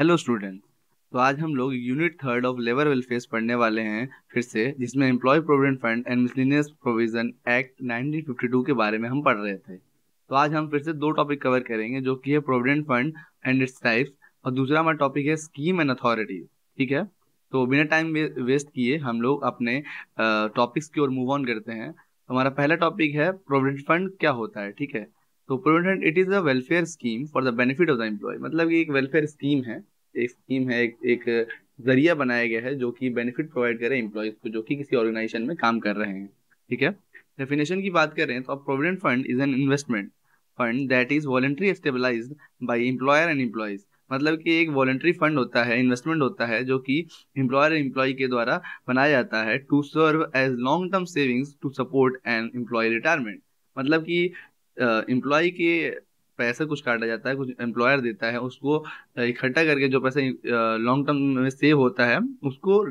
Hello student तो आज हम लोग unit third of labour welfare पढ़ने वाले हैं फिर से जिसमें employ provident fund and miscellaneous provision act 1952 के बारे में हम पढ़ रहे थे तो आज हम फिर से दो टॉपिक कवर करेंगे जो कि है provident fund and its types और दूसरा हमारा टॉपिक है स्कीम एंड अथॉरिटी ठीक है तो बिना टाइम वेस्ट किए हम लोग अपने टॉपिक्स की ओर मूव ऑन करते हैं हमारा पहला टॉपिक है प्रोविडेंट फंड क्या होता है ठीक है तो provident it is a welfare scheme for the benefit of the employ मतलब कि एक वेलफेयर स्कीम है एक स्कीम है एक, एक जरिया बनाया गया है जो कि बेनिफिट प्रोवाइड करे एम्प्लॉयज को जो कि किसी ऑर्गेनाइजेशन में काम कर रहे हैं ठीक है डेफिनेशन की बात करें तो provident fund is an investment fund that is voluntary stabilise by employer and employees मतलब कि एक वॉलेंट्री फंड होता है इन्वेस्टमेंट होता है जो कि एम्प्लॉयर एम्प्लॉय के द्वारा बनाया जाता है to serve as long term savings to support an employ retirement मतलब कि एम्प्लॉय के पैसा कुछ काटा जाता है कुछ एम्प्लॉयर देता है उसको इकट्ठा करके जो पैसा लॉन्ग टर्म में सेव होता है उसको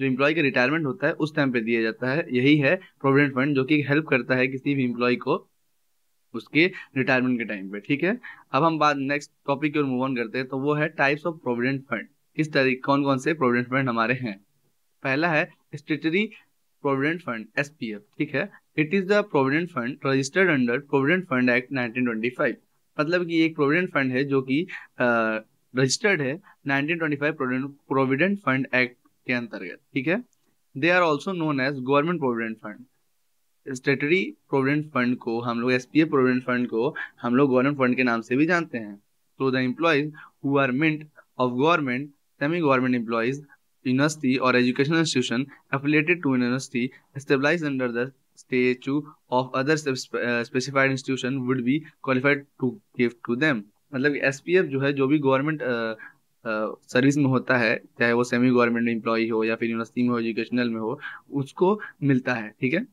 जो इम्प्लॉय का रिटायरमेंट होता है उस टाइम पे दिया जाता है यही है प्रोविडेंट फंड जो कि हेल्प करता है किसी भी एम्प्लॉय को उसके रिटायरमेंट के टाइम पे ठीक है अब हम बात नेक्स्ट टॉपिक की ओर मूव ऑन करते हैं तो वो है टाइप्स ऑफ प्रोविडेंट फंड किस तरीके कौन कौन से प्रोविडेंट फंड हमारे हैं पहला है स्टेटरी प्रोविडेंट फंड एस ठीक है it is the provident fund registered under provident fund act 1925 मतलब कि एक प्रोविडेंट फंड है जो कि रजिस्टर्ड है 1925 प्रोविडेंट फंड एक्ट के अंतर्गत ठीक है they are also known as government provident fund statutory provident fund को हम लोग एस पी प्रोविडेंट फंड को हम लोग गवर्नमेंट फंड के नाम से भी जानते हैं तो the employees who are meant of government semi government employees university और educational institution affiliated to university stabilise under the statute of other specified institution would be qualified to give to them मतलब एस जो है जो भी government service uh, uh, में होता है चाहे वो सेमी गवर्नमेंट एम्प्लॉई हो या फिर यूनिवर्सिटी में हो एजुकेशनल में हो उसको मिलता है ठीक है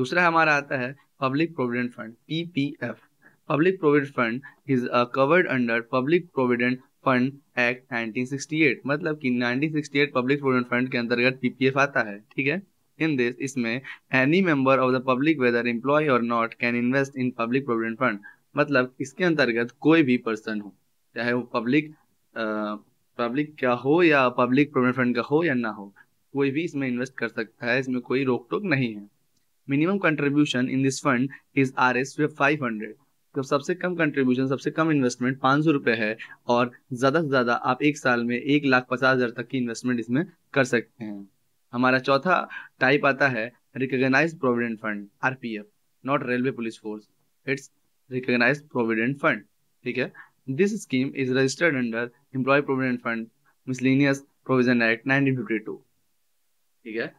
दूसरा हमारा आता है public provident fund P P F public provident fund is covered under public provident fund act 1968 मतलब कि 1968 पब्लिक प्रोविडेंट फंड के अंतर्गत पीपीएफ आता है ठीक है In this, इसमें any member of the public whether employ or not can invest in public provident fund मतलब इसके अंतर्गत कोई भी पर्सन हो चाहे वो पब्लिक पब्लिक का हो या पब्लिक प्रोविडेंट फंड का हो या ना हो कोई भी इसमें इन्वेस्ट कर सकता है इसमें कोई रोक टोक नहीं है minimum contribution in this fund is R S five hundred तो सबसे कम कंट्रीब्यूशन सबसे कम इन्वेस्टमेंट पाँच सौ रुपये है और ज़्यादा से ज़्यादा आप एक साल में एक लाख पचास हज़ार तक की इन्वेस्टमेंट इसमें कर सकते हैं हमारा चौथा टाइप आता है recognise provident fund RPF not railway police force its recognise provident fund ठीक है this scheme is registered under employ provident fund miscellaneous provision act 1952 ठीक है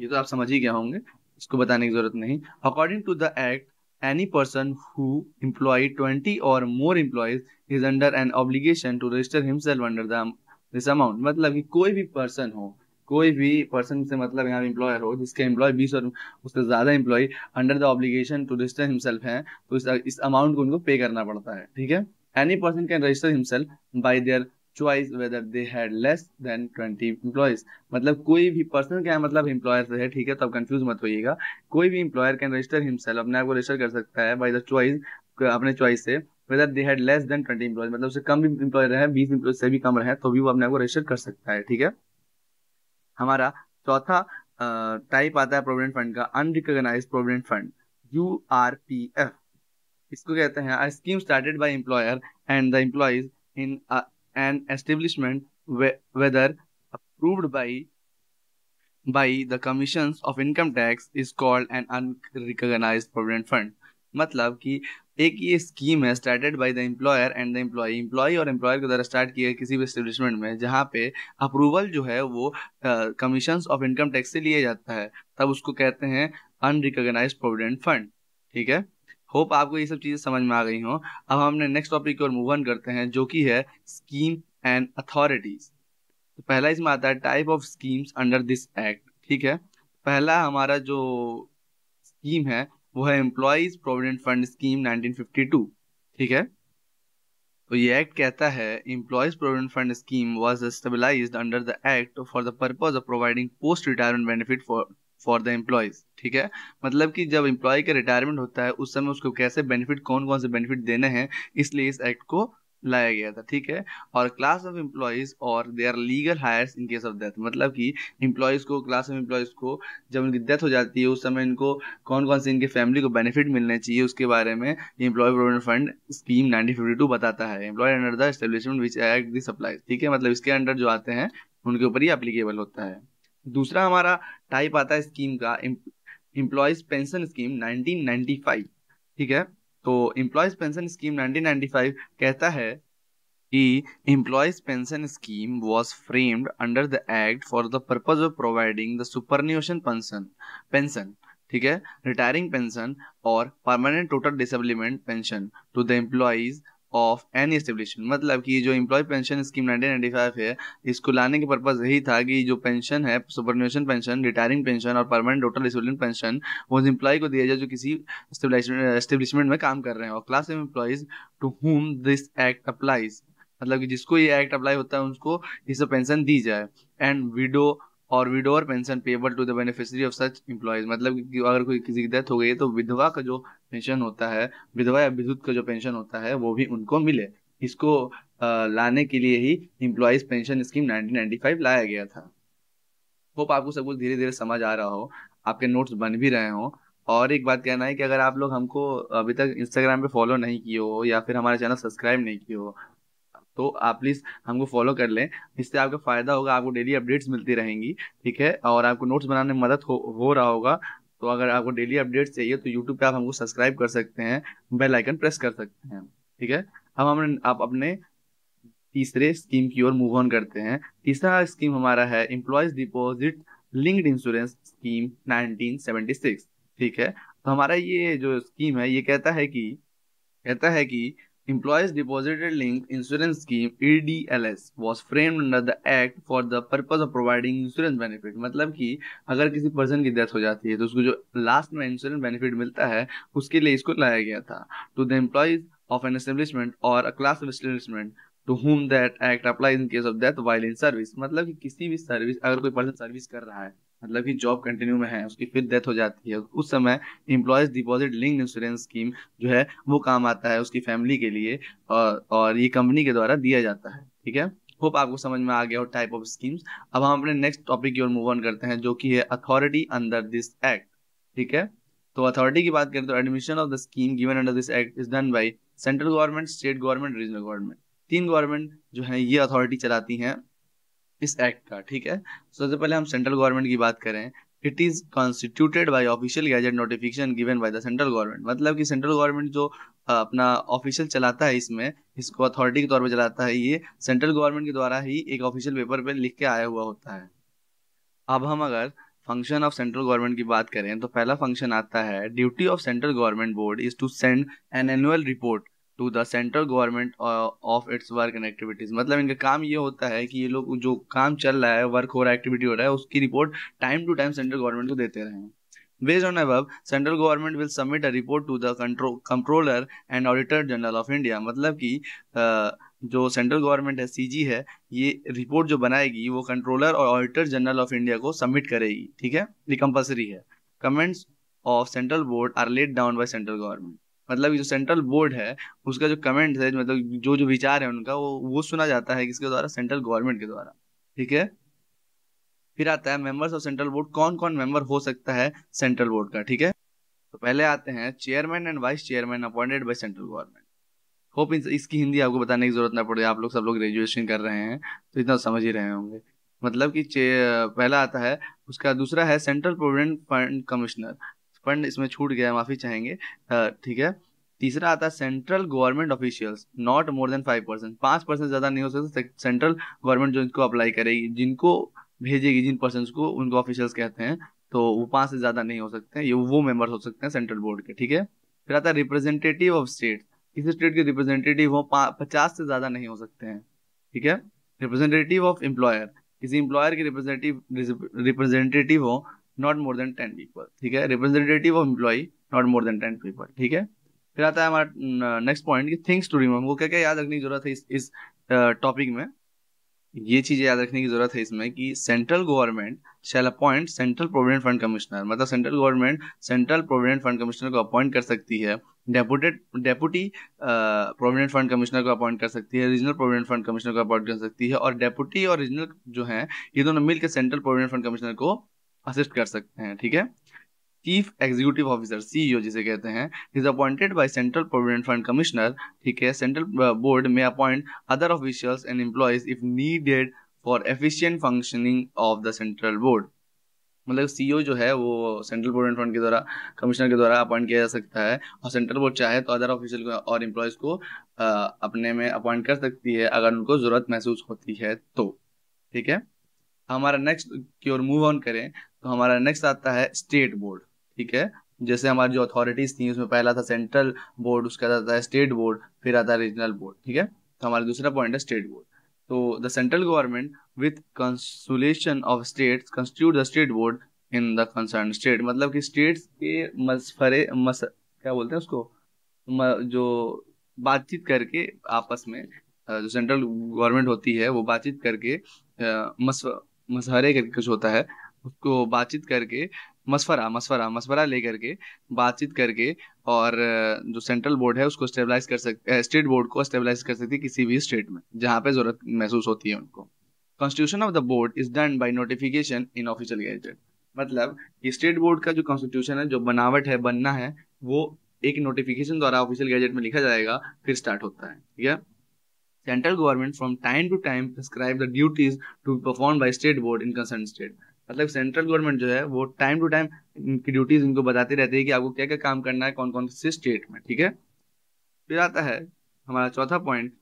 ये तो आप समझ ही गए होंगे इसको बताने की जरूरत नहीं according to the act any person who employed 20 or more employees is under an obligation to register himself under the this amount मतलब कि कोई भी पर्सन हो कोई भी पर्सन से मतलब यहाँ इम्प्लॉयर हो जिसके एम्प्लॉय बीस और उससे ज़्यादा employ under the obligation to register himself है तो इस, इस अमाउंट को उनको पे करना पड़ता है ठीक है any person can register himself by their choice whether they had less than twenty employees मतलब कोई भी पर्सन क्या मतलब एम्प्लॉयर से है ठीक है तो आप कंफ्यूज मत होइएगा कोई भी एम्प्लॉयर कैन रजिस्टर हिमसेल्फ अपने आप को रजिस्टर कर सकता है बाय द चॉइस अपने चॉइस से whether they had less than twenty employees मतलब उससे कम भी एम्प्लॉयर है बीस एम्प्लॉय से भी कम रहे तो भी वो अपने आप को रजिस्टर कर सकता है ठीक है हमारा चौथा टाइप आता है प्रोविडेंट फंड का unrecognise provident fund U R P F इसको कहते हैं scheme started by employer and the employees in an establishment whether approved by by the commission of income tax is called an unrecognized provident fund मतलब कि एक ये scheme है started by the employer and the employ employ और employer के द्वारा start किया किसी भी स्टेब्लिशमेंट में जहाँ पे अप्रूवल जो है वो कमीशन ऑफ इनकम टैक्स से लिया जाता है तब उसको कहते हैं अनरिकोगनाइज प्रोविडेंट फंड ठीक है होप आपको ये सब चीज़ें समझ में आ गई हों अब हमने नेक्स्ट टॉपिक की ओर मूव ऑन करते हैं जो कि है स्कीम एंड अथॉरिटीज तो पहला इसमें आता है type of schemes under this act ठीक है पहला हमारा जो स्कीम है वो है एम्प्लॉज प्रोविडेंट फंड स्कीम 1952 ठीक है तो ये एक्ट कहता है employees provident fund scheme was stabilise under the act for the purpose of providing post retirement benefit for for the employees ठीक है मतलब कि जब एम्प्लॉय का रिटायरमेंट होता है उस समय उसको कैसे बेनिफिट कौन कौन से बेनिफिट देने हैं इसलिए इस एक्ट को लाया गया था ठीक है और क्लास ऑफ एम्प्लॉयज और they are legal heirs in case of death मतलब कि एम्प्लॉयज़ को क्लास ऑफ एम्प्लॉयज़ को जब उनकी डेथ हो जाती है उस समय इनको कौन कौन से इनके फैमिली को बेनिफिट मिलने चाहिए उसके बारे में एम्प्लॉय प्रोविडेंट फंड स्कीम 1952 बताता है employ under the establishment which act the supply ठीक है मतलब इसके अंडर जो आते हैं उनके ऊपर ही अप्लीकेबल होता है दूसरा हमारा टाइप आता है स्कीम का एम्प्लॉयज पेंशन स्कीम 1995 ठीक है तो एम्प्लॉयज पेंशन स्कीम 1995 कहता है कि employees pension scheme was framed under the act for the purpose of providing the superannuation pension pension ठीक है रिटायरिंग पेंशन और permanent total disablement pension to the employees of any establishment मतलब कि जो employ pension scheme 1995 है इसको लाने के पर्पज यही था कि जो पेंशन है सुपरनेशन पेंशन रिटायरिंग पेंशन और परमानेंट टोटल डिसोलिडेंट पेंशन वो एम्प्लॉय को दिया जाए जो किसी एस्टेब्लिशमेंट में काम कर रहे हैं और class of employees to whom this act applies मतलब कि जिसको ये एक्ट अप्लाई होता है उसको ये सब पेंशन दी जाए and widow or widower pension payable to the beneficiary of such employees मतलब कि अगर कोई किसी की डेथ हो गई है तो विधवा का जो पेंशन होता है विधवा या विद्युत का जो पेंशन होता है वो भी उनको मिले इसको लाने के लिए ही इम्प्लॉयज पेंशन स्कीम 1995 लाया गया था होप आपको सब कुछ धीरे धीरे समझ आ रहा हो आपके नोट्स बन भी रहे हों और एक बात कहना है कि अगर आप लोग हमको अभी तक इंस्टाग्राम पे फॉलो नहीं किए हो या फिर हमारे चैनल सब्सक्राइब नहीं किए हो तो आप प्लीज़ हमको फॉलो कर लें इससे आपका फ़ायदा होगा आपको डेली अपडेट्स मिलती रहेंगी ठीक है और आपको नोट्स बनाने में मदद हो, हो रहा होगा तो अगर आपको डेली अपडेट्स चाहिए तो यूट्यूब पे आप हमको सब्सक्राइब कर सकते हैं बेल आइकन प्रेस कर सकते हैं ठीक है हम हमने आप अपने तीसरे स्कीम की ओर मूव ऑन करते हैं तीसरा स्कीम हमारा है employees deposit linked insurance scheme 1976 ठीक है तो हमारा ये जो स्कीम है ये कहता है कि कहता है कि Employees Deposited Link Insurance Scheme EDLS was framed under the Act for the purpose of providing insurance benefit मतलब कि अगर किसी person की death हो जाती है तो उसको जो last में insurance benefit मिलता है उसके लिए इसको लाया गया था To the employees of an establishment or a class of establishment to whom that act applies in case of death while in service. मतलब कि किसी भी service अगर कोई person service कर रहा है मतलब कि जॉब कंटिन्यू में है उसकी फिर डेथ हो जाती है उस समय employees deposit link insurance scheme जो है वो काम आता है उसकी फैमिली के लिए और और ये कंपनी के द्वारा दिया जाता है ठीक है होप आपको समझ में आ गया हो टाइप ऑफ स्कीम्स अब हम अपने नेक्स्ट टॉपिक की ओर मूव ऑन करते हैं जो कि है अथॉरिटी अंडर दिस एक्ट ठीक है तो अथॉरिटी की बात करें तो admission of the scheme given under this act is done by central government state government regional government तीन गवर्नमेंट जो है ये अथॉरिटी चलाती हैं इस एक्ट का ठीक है सबसे पहले हम सेंट्रल गवर्नमेंट की बात करें it is constituted by official gazette notification given by the central government मतलब कि सेंट्रल गवर्नमेंट जो अपना ऑफिशियल चलाता है इसमें इसको अथॉरिटी के तौर पर चलाता है ये सेंट्रल गवर्नमेंट के द्वारा ही एक ऑफिशियल पेपर पर पे लिख के आया हुआ होता है अब हम अगर फंक्शन ऑफ सेंट्रल गवर्नमेंट की बात करें तो पहला फंक्शन आता है duty of central government board is to send an annual report to the central government of its work and activities मतलब इनका काम ये होता है कि ये लोग जो काम चल रहा है वर्क हो रहा है एक्टिविटी हो रहा है उसकी report time to time central government को देते रहे Based ऑन अब central government will submit a report to the control, controller and auditor general of मतलब कि uh, जो सेंट्रल गवर्नमेंट है सीजी है ये रिपोर्ट जो बनाएगी वो कंट्रोलर और ऑडिटर जनरल ऑफ इंडिया को सबमिट करेगी ठीक है ये कंपल्सरी है comments of central board are laid down by central government मतलब जो सेंट्रल बोर्ड है उसका जो कमेंट है मतलब जो जो विचार है उनका वो वो सुना जाता है किसके द्वारा सेंट्रल गवर्नमेंट के द्वारा ठीक है फिर आता है मेंबर्स ऑफ सेंट्रल बोर्ड कौन कौन मेंबर हो सकता है सेंट्रल बोर्ड का ठीक है तो पहले आते हैं chairman and vice chairman appointed by central government hope इसकी हिंदी आपको बताने की जरूरत ना पड़े आप लोग सब लोग ग्रेजुएशन कर रहे हैं तो इतना तो समझ ही रहे होंगे मतलब कि पहला आता है उसका दूसरा है central provident fund commissioner fund इसमें छूट गया माफ़ी चाहेंगे ठीक है तीसरा आता है central government officials not more than five percent पाँच परसेंट ज़्यादा नहीं हो सकता सेंट्रल गवर्नमेंट जो इनको अप्लाई करेगी जिनको भेजेगी जिन पर्सन को उनको ऑफिशियल्स कहते हैं तो वो पाँच से ज़्यादा नहीं हो सकते हैं ये वो मेम्बर्स हो सकते हैं सेंट्रल बोर्ड के ठीक है फिर आता है रिप्रेजेंटेटिव ऑफ स्टेट किसी स्टेट के रिप्रेजेंटेटिव हो पचास से ज़्यादा नहीं हो सकते हैं ठीक है रिप्रेजेंटेटिव ऑफ एम्प्लॉयर किसी एम्प्लॉयर के रिप्रेजेंटेटिव रिप्रेजेंटेटिव हो not more than ten people ठीक है representative of employee not more than ten people ठीक है फिर आता है हमारा next point things to remember वो क्या क्या याद रखने की जरूरत है इस इस टॉपिक में ये चीजें याद रखने की जरूरत है इसमें कि central government shall appoint central provident fund commissioner मतलब central government central provident fund commissioner को अपॉइंट कर सकती है deputed deputy provident fund commissioner को अपॉइंट कर सकती है रीजनल प्रोविडेंट फंड कमिश्नर को अपॉइंट कर सकती है और डेपुटी और रीजनल जो है ये दोनों मिलकर सेंट्रल प्रोविडेंट फंड कमिश्नर को असिस्ट कर सकते हैं ठीक है चीफ एग्जीक्यूटिव ऑफिसर सीईओ जिसे कहते हैं is appointed by central provident fund commissioner ठीक है सेंट्रल बोर्ड uh, में appoint other officials and employees if needed for efficient functioning of the central board मतलब सीईओ e जो है वो सेंट्रल प्रोविडेंट फंड के द्वारा कमिश्नर के द्वारा अपॉइंट किया जा सकता है और सेंट्रल बोर्ड चाहे तो अदर ऑफिशियल और एम्प्लॉयज़ को आ, uh, अपने में अपॉइंट कर सकती है अगर उनको ज़रूरत महसूस होती है तो ठीक है हमारा नेक्स्ट की ओर मूव ऑन करें तो हमारा नेक्स्ट आता है स्टेट बोर्ड ठीक है जैसे हमारी जो अथॉरिटीज थी उसमें पहला था सेंट्रल बोर्ड उसके बाद आता है स्टेट बोर्ड फिर आता है रीजनल बोर्ड ठीक है तो हमारा दूसरा पॉइंट है स्टेट बोर्ड तो the central government with consultation of state constitute the state board in the concern state मतलब कि स्टेट्स के मसफरे मस क्या बोलते हैं उसको म, जो बातचीत करके आपस में जो सेंट्रल गवर्नमेंट होती है वो बातचीत करके मस मसहरे करके कुछ होता है उसको बातचीत करके मशवरा मशवरा मशवरा ले करके बातचीत करके और जो सेंट्रल बोर्ड है उसको स्टेबलाइज कर सकते स्टेट बोर्ड को स्टेबलाइज कर सकती है किसी भी स्टेट में जहाँ पे जरूरत महसूस होती है उनको constitution of the board is done by notification in official gazette मतलब कि स्टेट बोर्ड का जो कॉन्स्टिट्यूशन है जो बनावट है बनना है वो एक नोटिफिकेशन द्वारा ऑफिशियल गैजेट में लिखा जाएगा फिर स्टार्ट होता है ठीक है central government from time to time prescribe the duties to perform by state board in concern state मतलब सेंट्रल गवर्नमेंट जो है वो टाइम टू टाइम इनकी ड्यूटीज इनको बताती रहती है कि आपको क्या क्या काम करना है कौन कौन से स्टेट में ठीक है फिर आता है हमारा चौथा point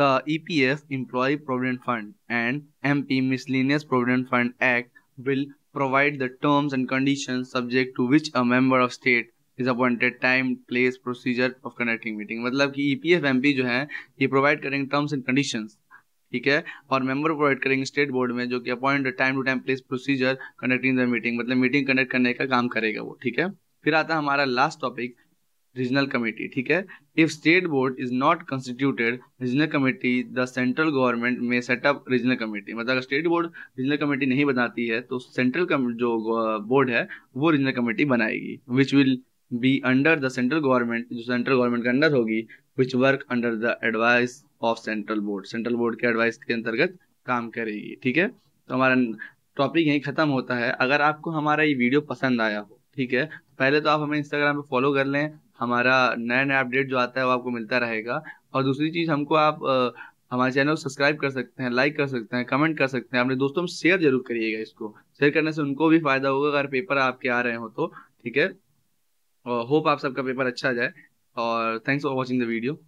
the E P F employ provident fund and M P miscellaneous provident fund act will provide the terms and condition subject to which a member of state is appointed time place procedure of conducting meeting मतलब कि E P F M P जो है ये provide करेंगे terms and conditions ठीक है और member provide करेंगे स्टेट बोर्ड में जो कि appoint time to time place procedure conducting the meeting मतलब मीटिंग कंडक्ट करने का काम करेगा वो ठीक है फिर आता है हमारा लास्ट टॉपिक रीजनल कमेटी ठीक है if state board is not constituted regional committee the central government may set up regional committee मतलब अगर स्टेट बोर्ड रीजनल कमेटी नहीं बनाती है तो सेंट्रल जो बोर्ड है वो रीजनल कमेटी बनाएगी which will be under the central government जो सेंट्रल गवर्नमेंट के अंडर होगी which work under the advice of central board central board के एडवाइस के अंतर्गत काम करेगी ठीक है तो हमारा टॉपिक यहीं ख़त्म होता है अगर आपको हमारा ये वीडियो पसंद आया हो ठीक है पहले तो आप हमें इंस्टाग्राम पे फॉलो कर लें हमारा नया नया अपडेट जो आता है वो आपको मिलता रहेगा और दूसरी चीज़ हमको आप हमारे चैनल को सब्सक्राइब कर सकते हैं लाइक कर सकते हैं कमेंट कर सकते हैं अपने दोस्तों में शेयर जरूर करिएगा इसको शेयर करने से उनको भी फायदा होगा अगर पेपर आपके आ रहे हो तो ठीक है होप आप सबका पेपर अच्छा जाए or thanks for watching the video.